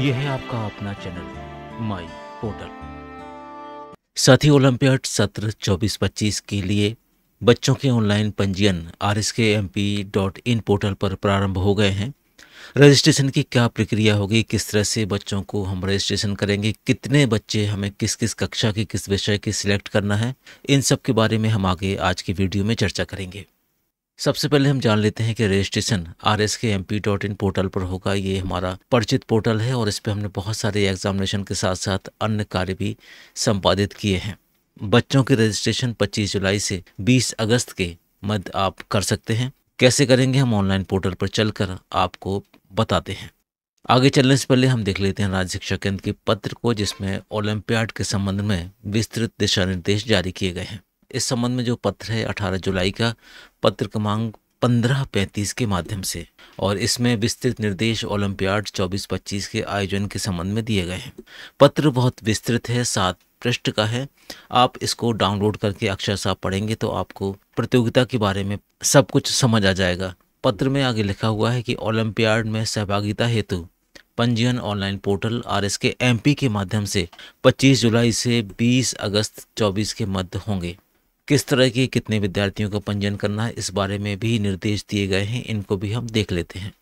यह है आपका अपना चैनल माई पोर्टल साथी ओलंपियाड सत्र 24-25 के लिए बच्चों के ऑनलाइन पंजीयन R S K M P dot in portal पर प्रारंभ हो गए हैं रजिस्ट्रेशन की क्या प्रक्रिया होगी किस तरह से बच्चों को हम रजिस्ट्रेशन करेंगे कितने बच्चे हमें किस किस कक्षा के किस विषय के सिलेक्ट करना है इन सब के बारे में हम आगे आज की वीडियो में चर्चा करेंगे सबसे पहले हम जान लेते हैं कि registration R S K M P dot in portal पर होगा ये हमारा परिचित पोर्टल है और इस पर हमने बहुत सारे एग्जामिनेशन के साथ साथ अन्य कार्य भी संपादित किए हैं बच्चों के रजिस्ट्रेशन 25 जुलाई से 20 अगस्त के मध्य आप कर सकते हैं कैसे करेंगे हम ऑनलाइन पोर्टल पर चलकर आपको बताते हैं आगे चलने से पहले हम देख लेते हैं राज्य शिक्षा केंद्र के पत्र को जिसमें ओलंपियाड के संबंध में विस्तृत दिशा निर्देश जारी किए गए हैं इस संबंध में जो पत्र है 18 जुलाई का पत्र क्रमांक पंद्रह पैंतीस के माध्यम से और इसमें विस्तृत निर्देश ओलंपियाड चौबीस पच्चीस के आयोजन के संबंध में दिए गए हैं पत्र बहुत विस्तृत है सात पृष्ठ का है आप इसको डाउनलोड करके अक्षर साहब पढ़ेंगे तो आपको प्रतियोगिता के बारे में सब कुछ समझ आ जाएगा पत्र में आगे लिखा हुआ है कि ओलंपियाड में सहभागिता हेतु पंजीयन online portal R S K M P के माध्यम से 25 जुलाई से 20 अगस्त 24 के मध्य होंगे किस तरह के कितने विद्यार्थियों का पंजीयन करना है इस बारे में भी निर्देश दिए गए हैं इनको भी हम देख लेते हैं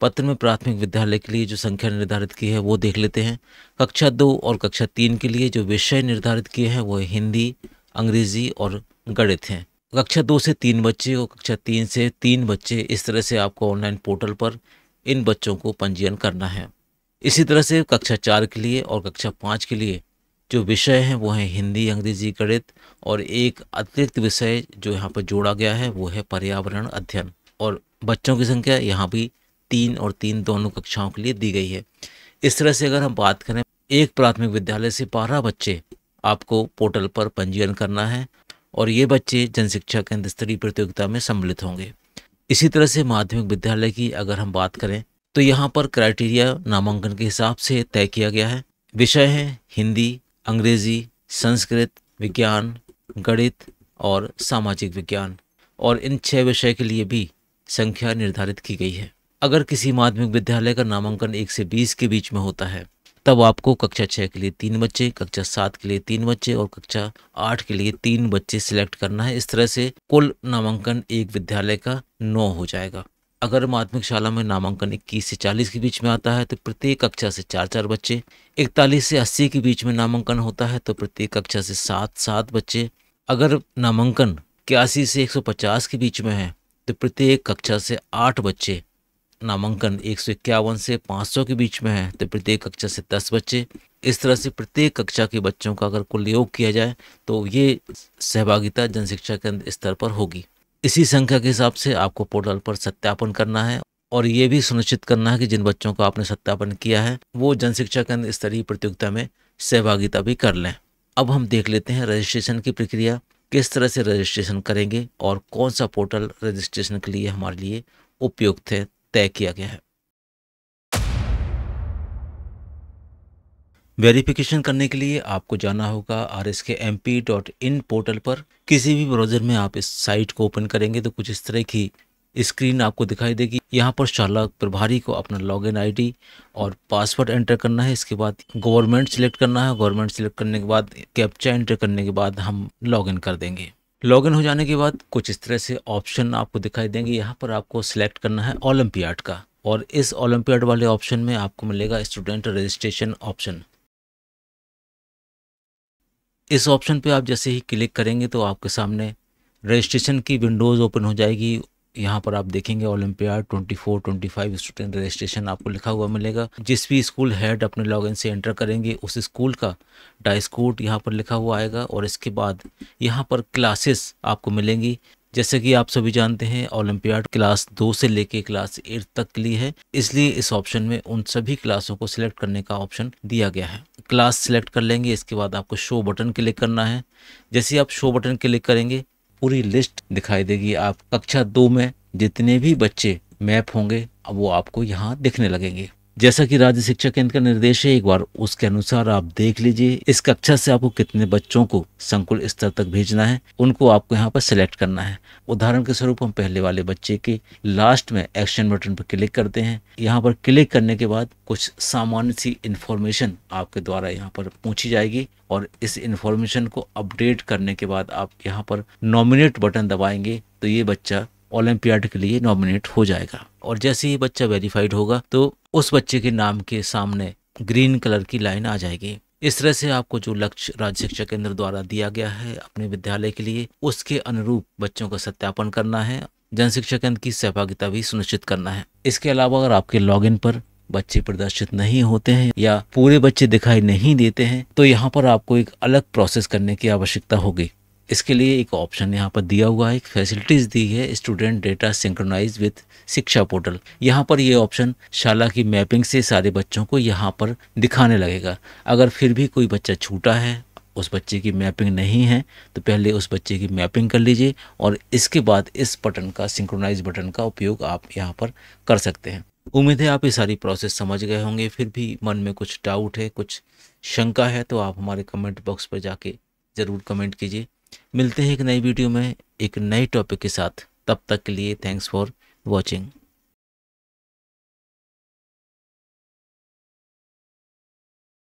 पत्र में प्राथमिक विद्यालय के लिए जो संख्या निर्धारित की है वो देख लेते हैं कक्षा दो और कक्षा तीन के लिए जो विषय निर्धारित किए हैं वो हिंदी अंग्रेजी और गणित हैं कक्षा दो से तीन बच्चे और कक्षा तीन से तीन बच्चे इस तरह से आपको ऑनलाइन पोर्टल पर इन बच्चों को पंजीयन करना है इसी तरह से कक्षा चार के लिए और कक्षा पाँच के लिए जो विषय हैं वो हैं हिंदी अंग्रेजी गणित और एक अतिरिक्त विषय जो यहाँ पर जोड़ा गया है वो है पर्यावरण अध्ययन और बच्चों की संख्या यहाँ भी तीन और तीन दोनों कक्षाओं के लिए दी गई है इस तरह से अगर हम बात करें एक प्राथमिक विद्यालय से बारह बच्चे आपको पोर्टल पर पंजीयन करना है और ये बच्चे जनशिक्षा केंद्र स्तरीय प्रतियोगिता में सम्मिलित होंगे इसी तरह से माध्यमिक विद्यालय की अगर हम बात करें तो यहाँ पर क्राइटेरिया नामांकन के हिसाब से तय किया गया है विषय है हिंदी अंग्रेजी संस्कृत विज्ञान गणित और सामाजिक विज्ञान और इन छह विषय के लिए भी संख्या निर्धारित की गई है अगर किसी माध्यमिक विद्यालय का नामांकन एक से बीस के बीच में होता है तब आपको कक्षा छः के लिए तीन बच्चे कक्षा सात के लिए तीन बच्चे और कक्षा आठ के लिए तीन बच्चे सिलेक्ट करना है इस तरह से कुल नामांकन एक विद्यालय का नौ हो जाएगा अगर माध्यमिक शाला में नामांकन इक्कीस से चालीस के बीच में आता है तो प्रत्येक कक्षा से चार चार बच्चे इकतालीस से अस्सी के बीच में नामांकन होता है तो प्रत्येक कक्षा से सात सात बच्चे अगर नामांकन इक्यासी से एक सौ पचास के बीच में है तो प्रत्येक कक्षा से आठ बच्चे नामांकन एक सौ इक्यावन से पाँच सौ के बीच में है तो प्रत्येक कक्षा से दस बच्चे इस तरह से प्रत्येक कक्षा के बच्चों का अगर कुल योग किया जाए तो ये सहभागिता जनशिक्षा के स्तर पर होगी इसी संख्या के हिसाब से आपको पोर्टल पर सत्यापन करना है और ये भी सुनिश्चित करना है कि जिन बच्चों को आपने सत्यापन किया है वो जन शिक्षा केंद्र स्तरीय प्रतियोगिता में सहभागिता भी कर लें अब हम देख लेते हैं रजिस्ट्रेशन की प्रक्रिया किस तरह से रजिस्ट्रेशन करेंगे और कौन सा पोर्टल रजिस्ट्रेशन के लिए हमारे लिए उपयुक्त है तय किया गया है वेरिफिकेशन करने के लिए आपको जाना होगा R S K M P dot in portal पर किसी भी ब्राउज़र में आप इस साइट को ओपन करेंगे तो कुछ इस तरह की स्क्रीन आपको दिखाई देगी यहाँ पर शाला प्रभारी को अपना लॉग इन आई और पासवर्ड एंटर करना है इसके बाद गवर्नमेंट सिलेक्ट करना है गवर्नमेंट सिलेक्ट करने के बाद कैप्चा एंटर करने के बाद हम इन कर देंगे लॉगिन हो जाने के बाद कुछ इस तरह से ऑप्शन आपको दिखाई देंगे यहाँ पर आपको सिलेक्ट करना है ओलम्पियाड का और इस ओलम्पियाड वाले ऑप्शन में आपको मिलेगा स्टूडेंट रजिस्ट्रेशन ऑप्शन इस ऑप्शन पे आप जैसे ही क्लिक करेंगे तो आपके सामने रजिस्ट्रेशन की विंडोज़ ओपन हो जाएगी यहाँ पर आप देखेंगे ओलम्पियाड 24 25 स्टूडेंट रजिस्ट्रेशन आपको लिखा हुआ मिलेगा जिस भी स्कूल हेड अपने लॉगिन से एंटर करेंगे उस स्कूल का डाइस कोड यहाँ पर लिखा हुआ आएगा और इसके बाद यहाँ पर क्लासेस आपको मिलेंगी जैसे कि आप सभी जानते हैं ओलम्पियाड क्लास दो से लेके क्लास एट तक के लिए है इसलिए इस ऑप्शन में उन सभी क्लासों को सिलेक्ट करने का ऑप्शन दिया गया है क्लास सिलेक्ट कर लेंगे इसके बाद आपको शो बटन क्लिक करना है जैसे आप शो बटन क्लिक करेंगे पूरी लिस्ट दिखाई देगी आप कक्षा दो में जितने भी बच्चे मैप होंगे अब वो आपको यहाँ दिखने लगेंगे जैसा कि राज्य शिक्षा केंद्र का निर्देश है एक बार उसके अनुसार आप देख लीजिए इस कक्षा से आपको कितने बच्चों को संकुल स्तर तक भेजना है उनको आपको यहाँ पर सिलेक्ट करना है उदाहरण के स्वरूप हम पहले वाले बच्चे के लास्ट में एक्शन बटन पर क्लिक करते हैं यहाँ पर क्लिक करने के बाद कुछ सामान्य सी इन्फॉर्मेशन आपके द्वारा यहाँ पर पूछी जाएगी और इस इन्फॉर्मेशन को अपडेट करने के बाद आप यहाँ पर नॉमिनेट बटन दबाएंगे तो ये बच्चा ओलंपियाड के लिए नॉमिनेट हो जाएगा और जैसे ही बच्चा वेरीफाइड होगा तो उस बच्चे के नाम के सामने ग्रीन कलर की लाइन आ जाएगी इस तरह से आपको जो लक्ष्य राज्य शिक्षा केंद्र द्वारा दिया गया है अपने विद्यालय के लिए उसके अनुरूप बच्चों का सत्यापन करना है जन शिक्षा केंद्र की सहभागिता भी सुनिश्चित करना है इसके अलावा अगर आपके लॉग पर बच्चे प्रदर्शित नहीं होते हैं या पूरे बच्चे दिखाई नहीं देते हैं तो यहाँ पर आपको एक अलग प्रोसेस करने की आवश्यकता होगी इसके लिए एक ऑप्शन यहाँ पर दिया हुआ है एक फैसिलिटीज़ दी है student data synchronise with Shiksha portal यहाँ पर ये ऑप्शन शाला की मैपिंग से सारे बच्चों को यहाँ पर दिखाने लगेगा अगर फिर भी कोई बच्चा छूटा है उस बच्चे की मैपिंग नहीं है तो पहले उस बच्चे की मैपिंग कर लीजिए और इसके बाद इस बटन का सिंक्रोनाइज बटन का उपयोग आप यहाँ पर कर सकते हैं उम्मीद है आप ये सारी प्रोसेस समझ गए होंगे फिर भी मन में कुछ डाउट है कुछ शंका है तो आप हमारे कमेंट बॉक्स पर जाके ज़रूर कमेंट कीजिए मिलते हैं एक नई वीडियो में एक नए टॉपिक के साथ तब तक के लिए थैंक्स फॉर वॉचिंग